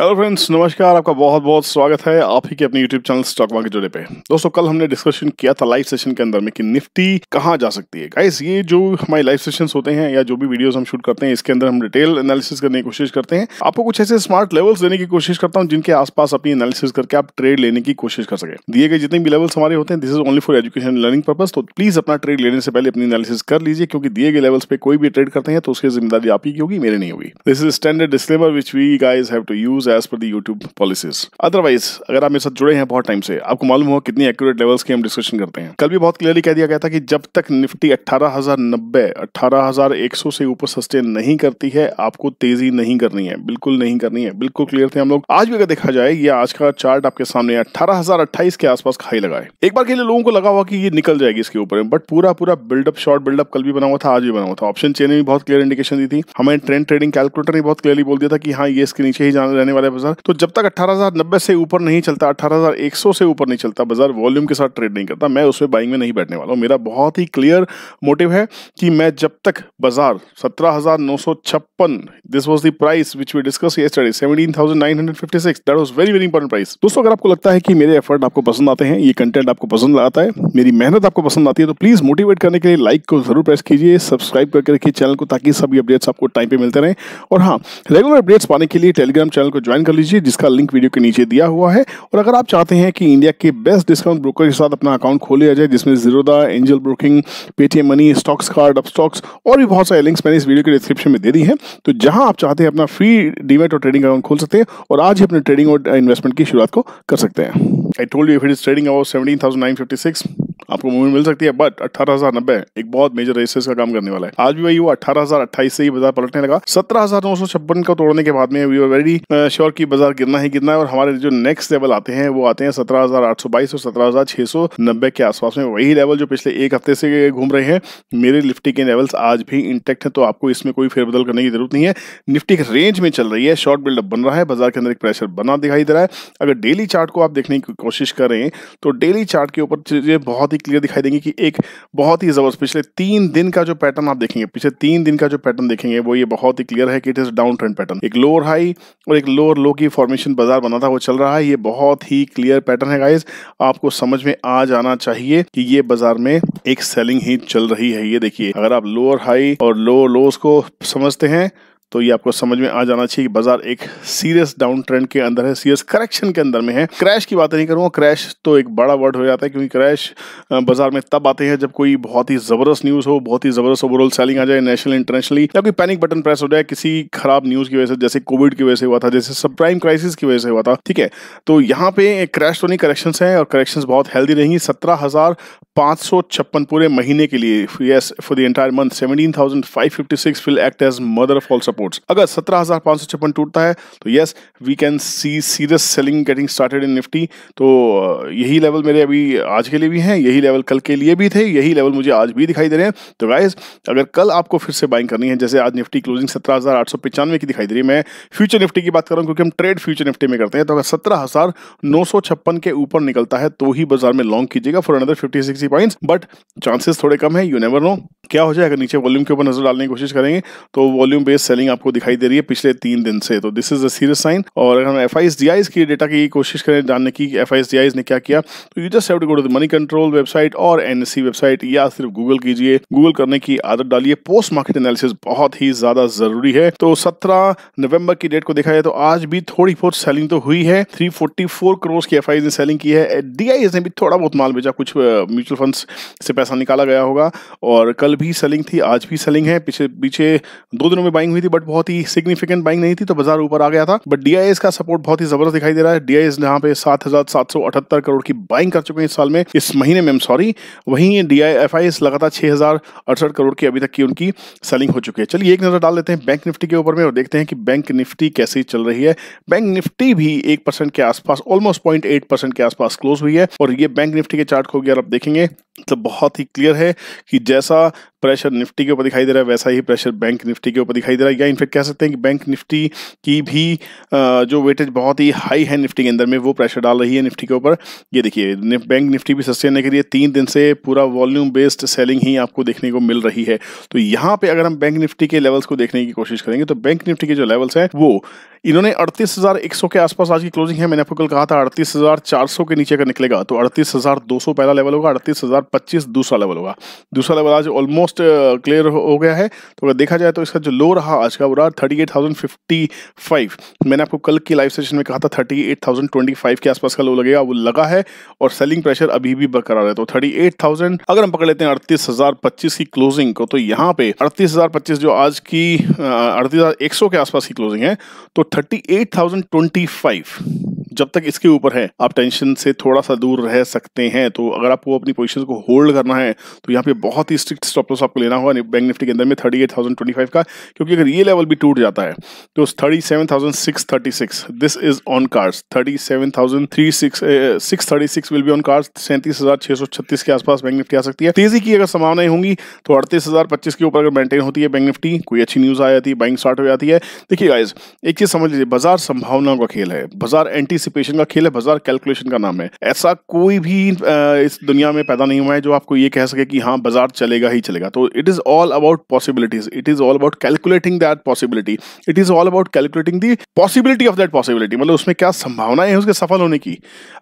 hello friends नमस्कार आपका बहुत बहुत स्वागत है आप ही के अपने यूट्यूब चैनल स्टॉक मार्केट जोड़े पे दोस्तों कल हमने डिस्कशन किया था लाइव सेशन के अंदर में कि निफ्टी कहाँ जा सकती है गाइस ये जो हमारे लाइव सेशंस होते हैं या जो भी वीडियोस हम शूट करते हैं इसके अंदर हम डिटेल एनालिसिस करने की कोशिश करते हैं आपको कुछ ऐसे स्मार्ट लेवल्स देने की कोशिश करता हूँ जिनके आसपास अपनी एनालिसिस करके आप ट्रेड लेने की कोशिश कर सके दिए गए जितने भी लेवल्स हमारे होते हैं this is only for education learning purpose तो प्लीज अपना ट्रेड लेने से पहले अपनी एनालिसिस कर लीजिए क्योंकि दिए गए लेवल्स पे कोई भी ट्रेड करते हैं तो उसकी जिम्मेदारी आप ही की होगी मेरे नहीं होगी this is standard disclaimer which we guys have to use news as per the YouTube policies otherwise अगर आप मेरे साथ जुड़े हैं बहुत टाइम से आपको मालूम हो कितनी एक्यूरेट लेवल्स की हम डिस्कशन करते हैं कल भी बहुत क्लियरली कह दिया गया था कि जब तक निफ्टी अट्ठारह हजार नब्बे अट्ठारह हजार एक सौ से ऊपर सस्टेन नहीं करती है आपको तेजी नहीं करनी है बिल्कुल नहीं करनी है बिल्कुल क्लियर थे हम लोग आज भी अगर देखा जाए ये आज का चार्ट आपके सामने अट्ठारह हजार अट्ठाईस के आसपास खाई लगा है एक बार के लिए लोगों को लगा हुआ कि ये निकल जाएगी इसके ऊपर बट पूरा पूरा बिल्डअप शॉर्ट बिल्डअप कल भी बना हुआ था आज भी बना हुआ था ऑप्शन चेन भी बहुत क्लियर इंडिकेशन दी थी हमें ट्रेंड ट्रेडिंग कैलकुलेटर ने बहुत क्लियरली बोल दिया था कि हाँ ये इसके नीचे ही जाने रहने वाला बाजार तो जब तक अठारह से ऊपर नहीं चलता अठारह से ऊपर नहीं चलता बाजार वॉल्यूम के साथ ट्रेड नहीं करता मैं उसमें बाइंग में नहीं बैठने वाला हूँ मेरा बहुत ही क्लियर मोटिव है कि मैं जब तक बाजार सत्रह this was the price which we discuss yesterday 17956 that was very very important price दोस्तों अगर आपको लगता है कि मेरे एफर्ट आपको पसंद आते हैं ये कंटेंट आपको पसंद आता है मेरी मेहनत आपको पसंद आती है तो प्लीज मोटिवेट करने के लिए लाइक को जरूर प्रेस कीजिए सब्सक्राइब करके रखिए चैनल को ताकि सभी अपडेट्स आपको टाइम पे मिलते रहे और हाँ रेगुलर अपडेट्स पाने के लिए टेलीग्राम चैनल को ज्वाइन कर लीजिए जिसका लिंक वीडियो के नीचे दिया हुआ है और अगर आप चाहते हैं कि इंडिया के बेस्ट डिस्काउंट ब्रोकर के साथ अपना अकाउंट खोल लिया जाए जिसमें Zerodha Angel Broking Paytm money stocks card Upstox और भी बहुत सारे लिंक्स मैंने इस वीडियो के डिस्क्रिप्शन में दे दी है तो जहां आप चाहते हैं अपना फ्री डीमेट और ट्रेडिंग अकाउंट खोल सकते हैं और आज ही अपने ट्रेडिंग और इन्वेस्टमेंट की शुरुआत को कर सकते हैं I told you it is trading our seventeen thousand nine fifty six आपको मूवी मिल सकती है बट अठारह एक बहुत मेजर रेसेस का काम करने वाला है आज भी वही वो अठारह से ही बाजार पलटने लगा सत्रह को तोड़ने के बाद में वी आर वेरी श्योर की बाजार गिरना ही गिरना है और हमारे जो नेक्स्ट लेवल आते हैं वो आते हैं सत्रह और सत्रह के आसपास में वही लेवल जो पिछले एक हफ्ते से घूम रहे हैं मेरे निफ्टी के लेवल्स आज भी इंटेक्ट है तो आपको इसमें कोई फेरबदल करने की जरूरत नहीं है निफ्टी रेंज में चल रही है शॉर्ट बिल्डअप बन रहा है बाजार के अंदर एक प्रेशर बना दिखाई दे रहा है अगर डेली चार्ट को आप देखने की कोशिश करें तो डेली चार्ट के ऊपर चीजें बहुत ही ही क्लियर दिखाई देंगे कि एक बहुत ही जबरदस्त पिछले तीन दिन का जो पैटर्न आप देखेंगे पिछले तीन दिन का जो पैटर्न देखेंगे वो ये बहुत ही क्लियर है कि it is down trend pattern एक लोअर हाई और एक लोअर लो की फॉर्मेशन बाजार बना था वो चल रहा है ये बहुत ही क्लियर पैटर्न है गाइज आपको समझ में आ जाना चाहिए कि ये बाजार में एक सेलिंग ही चल रही है ये देखिए अगर आप लोअर हाई और लोअर लोस को समझते हैं तो ये आपको समझ में आ जाना चाहिए कि बाजार एक सीरियस डाउन ट्रेंड के अंदर है सीरियस करेक्शन के अंदर में है क्रैश की बात नहीं करूँगा क्रैश तो एक बड़ा वर्ड हो जाता है क्योंकि क्रैश बाजार में तब आते हैं जब कोई बहुत ही ज़बरदस्त न्यूज़ हो बहुत ही ज़बरदस्त ओवरऑल सेलिंग आ जाए नेशनल इंटरनेशनली या कोई पैनिक बटन प्रेस हो जाए किसी खराब न्यूज़ की वजह से जैसे कोविड की वजह से हुआ था जैसे सब प्राइम क्राइसिस की वजह से हुआ था ठीक है तो यहाँ पे क्रैश तो नहीं करेक्शन है और करेक्शन बहुत हेल्दी रहेंगी सत्रह हज़ार पांच सौ छप्पन पूरे महीने के लिए yes for the entire month seventeen thousand five fifty six will act as mother of all supports अगर सत्रह हजार पांच सौ छप्पन टूटता है तो yes we can see serious selling getting started in Nifty तो यही लेवल मेरे अभी आज के लिए भी हैं यही लेवल कल के लिए भी थे यही लेवल मुझे आज भी दिखाई दे रहे हैं तो गाइज अगर कल आपको फिर से बाइंग करनी है जैसे आज निफ्टी क्लोजिंग सत्रह हजार आठ सौ पचानवे की दिखाई दे रही है मैं फ्यूचर निफ्टी की बात कर रहा हूँ क्योंकि हम ट्रेड फ्यूचर निफ्टी में करते हैं तो अगर सत्रह हजार नौ सौ छप्पन के ऊपर निकलता है तो ही बाजार में लॉन्ग कीजिएगा for another fifty sixty points but chances थोड़े कम है यू नेवर नो क्या हो जाए अगर नीचे वॉल्यूम के ऊपर नजर डालने की कोशिश करेंगे तो वॉल्यूम बेस्ड सेलिंग सेलिंग आपको दिखाई दे रही है पिछले तीन दिन से तो this is a serious sign और अगर हम एफ की डेटा की कोशिश करें जानने की एफ आई ने क्या किया तो you just have to go to Moneycontrol website और एनएससी वेबसाइट या सिर्फ गूगल कीजिए गूगल करने की आदत डालिए पोस्ट मार्केट एनालिसिस बहुत ही ज्यादा जरूरी है तो सत्रह नवंबर की डेट को देखा जाए तो आज भी थोड़ी बहुत सेलिंग तो हुई है थ्री फोर्टी फोर करोड़ की एफ ने सेलिंग की है डी ने भी थोड़ा बहुत माल बेचा कुछ म्यूचुअल फंड से पैसा निकाला गया होगा और कल भी सेलिंग थी आज भी सेलिंग है पीछे पीछे दो दिनों में बाइंग हुई थी बट बहुत ही सिग्निफिकेंट बाइंग नहीं थी तो बाजार ऊपर आ गया था बट डीआईएस का सपोर्ट बहुत ही जबरदस्त दिखाई दे रहा है डीआईएस यहाँ पे सात हजार सात सौ अठहत्तर करोड़ की बाइंग कर चुके हैं इस साल में इस महीने में सॉरी वहीं डी लगातार छह करोड़ की अभी तक की उनकी सेलिंग हो चुकी है चलिए एक नजर डाल लेते हैं बैंक निफ्टी के ऊपर में और देखते हैं कि बैंक निफ्टी कैसे चल रही है बैंक निफ्टी भी एक परसेंट के आसपास ऑलमोस्ट पॉइंट एट परसेंट के आसपास क्लोज हुई है और ये बैंक निफ्टी के चार्ट को अगर आप देखेंगे तो बहुत ही क्लियर है कि जैसा प्रेशर निफ्टी के ऊपर दिखाई दे रहा है वैसा ही प्रेशर बैंक निफ्टी के ऊपर दिखाई दे रहा है जाएगा इनफेक्ट कह सकते हैं कि बैंक निफ्टी की भी जो वेटेज बहुत ही हाई है निफ्टी के अंदर में वो प्रेशर डाल रही है निफ्टी के ऊपर ये देखिए बैंक निफ्टी भी सस्टेन के लिए तीन दिन से पूरा वॉल्यूम बेस्ड सेलिंग ही आपको देखने को मिल रही है तो यहाँ पे अगर हम बैंक निफ्टी के लेवल्स को देखने की कोशिश करेंगे तो बैंक निफ्टी के जो लेवल्स हैं वो इन्होंने 38,100 के आसपास आज की क्लोजिंग है मैंने आपको कल कहा था 38,400 के नीचे अगर निकलेगा तो 38,200 पहला लेवल होगा 38,025 दूसरा लेवल होगा दूसरा लेवल आज ऑलमोस्ट क्लियर हो गया है तो अगर देखा जाए तो इसका जो लो रहा आज का बुरा thirty eight thousand fifty five मैंने आपको कल की लाइव सेशन में कहा था thirty eight thousand twenty five के आसपास का लो लगेगा वो लगा है और सेलिंग प्रेशर अभी भी बरकरार है तो थर्टी एट थाउजेंड अगर हम पकड़ लेते हैं अड़तीस हजार पच्चीस की क्लोजिंग को तो यहाँ पे अड़तीस हजार पच्चीस जो आज की अड़तीस हजार एक सौ के आसपास की क्लोजिंग है तो thirty eight thousand twenty five जब तक इसके ऊपर है आप टेंशन से थोड़ा सा दूर रह सकते हैं तो अगर आपको अपनी पोजिशन को होल्ड करना है तो यहाँ पे बहुत ही स्ट्रिक्ट स्टॉप लॉस आपको लेना होगा बैंक निफ्टी के अंदर में थर्टी का क्योंकि अगर ये लेवल भी टूट जाता है तो thirty this is on cards thirty seven thousand six thirty six will be on cards सैंतीस हजार छह सौ छत्तीस के आसपास बैंक निफ्टी आ सकती है तेजी की अगर संभावनाएं होंगी तो अड़तीस हजार पच्चीस के ऊपर अगर मेंटेन होती है बैंक निफ्टी कोई अच्छी न्यूज आ जाती है बाइंग स्टार्ट हो जाती है देखिए गाइज एक चीज समझ लीजिए बाजार संभावनाओं का खेल है बाजार एंटी एंटिसिपेशन का खेल है बाजार कैलकुलेशन का नाम है ऐसा कोई भी इस दुनिया में पैदा नहीं हुआ है जो आपको ये कह सके कि हाँ बाजार चलेगा ही चलेगा तो it is all about possibilities it is all about calculating that possibility it is all about calculating the possibility of that possibility मतलब उसमें क्या संभावनाएं हैं उसके सफल होने की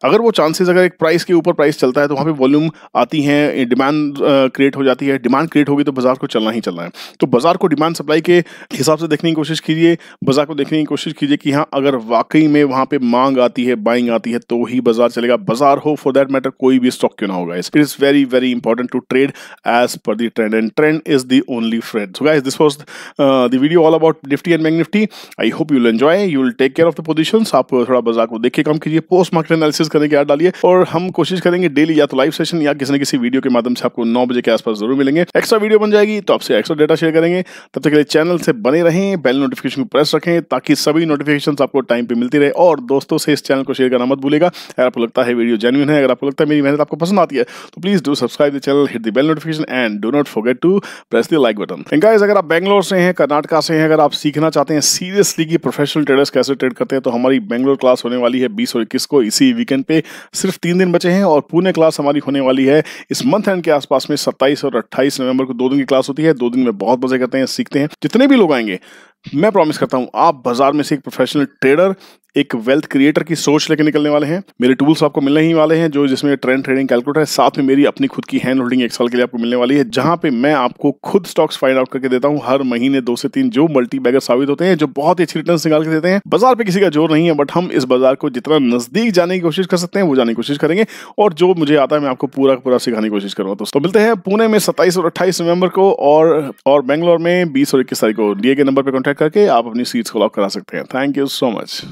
अगर वो चांसेस अगर एक प्राइस के ऊपर प्राइस चलता है तो वहाँ पर वॉल्यूम आती है डिमांड क्रिएट हो जाती है डिमांड क्रिएट होगी तो बाजार को चलना ही चलना है तो बाजार को डिमांड सप्लाई के हिसाब से देखने की कोशिश कीजिए बाजार को देखने की कोशिश कीजिए कि हाँ अगर वाकई में वहाँ पे मांग आती आती है बाइंग आती है तो ही बाजार चलेगा बाजार हो फॉर दैट मैटर कोई भी स्टॉक क्यों ना होगा it is very very important to trade as per the trend and trend is the only friend so guys this was the video all about Nifty and bank Nifty I hope you'll enjoy you'll take care of the position आप थोड़ा बाजार को देखिए कम कीजिए post market analysis करने की याद डालिए और हम कोशिश करेंगे डेली या तो लाइव सेशन या किसी न किसी वीडियो के माध्यम से आपको नौ बजे के आसपास जरूर मिलेंगे एक्स्ट्रा वीडियो बन जाएगी तो आपसे एक्स्ट्रा डेटा शेयर करेंगे तब तक के लिए चैनल से बने रहें बेल नोटिफिकेशन को प्रेस रखें ताकि सभी नोटिफिकेशन आपको टाइम पे मिलती रहे और दोस्तों से इस चैनल को शेयर करना मत भूलेगा अगर आपको लगता है वीडियो जेन्यून है अगर आपको लगता है मेरी मेहनत आपको पसंद आती है तो please do subscribe the channel hit the bell notification and do not forget to press the like button and अगर आप बैंगलोर से हैं कर्नाटका से हैं अगर आप सीखना चाहते हैं सीरियसली कि प्रोफेशनल ट्रेडर्स कैसे ट्रेड करते हैं तो हमारी बैंगलोर क्लास होने वाली है बीस और इक्कीस को इसी वीकेंड पे सिर्फ तीन दिन बचे हैं और पुणे क्लास हमारी होने वाली है इस मंथ एंड के आसपास में सत्ताईस और अट्ठाईस नवंबर को दो दिन की क्लास होती है दो दिन में बहुत मजे करते हैं सीखते हैं जितने भी लोग आएंगे मैं प्रॉमिस करता हूं आप बाजार में से एक प्रोफेशनल ट्रेडर एक वेल्थ क्रिएटर की सोच लेकर निकलने वाले हैं मेरे टूल्स आपको मिलने ही वाले हैं जो जिसमें ट्रेंड ट्रेडिंग कैलकुलेटर है साथ में मेरी अपनी खुद की हैंड होल्डिंग एक साल के लिए आपको मिलने वाली है जहां पे मैं आपको खुद स्टॉक्स फाइंड आउट करके देता हूँ हर महीने दो से तीन जो मल्टी बैगर साबित होते हैं जो बहुत ही अच्छी रिटर्न निकाल के देते हैं बाजार पे किसी का जोर नहीं है बट हम इस बाजार को जितना नजदीक जाने की कोशिश कर सकते हैं वो जाने की कोशिश करेंगे और जो मुझे आता है मैं आपको पूरा पूरा सिखाने की कोशिश करूँगा दोस्तों मिलते हैं पुणे में सत्ताईस और अट्ठाईस नवंबर को और और बैंगलोर में बीस और इक्कीस तारीख को डीए के नंबर पर कॉन्टैक्ट करके आप अपनी सीट्स को लॉक करा सकते हैं थैंक यू सो मच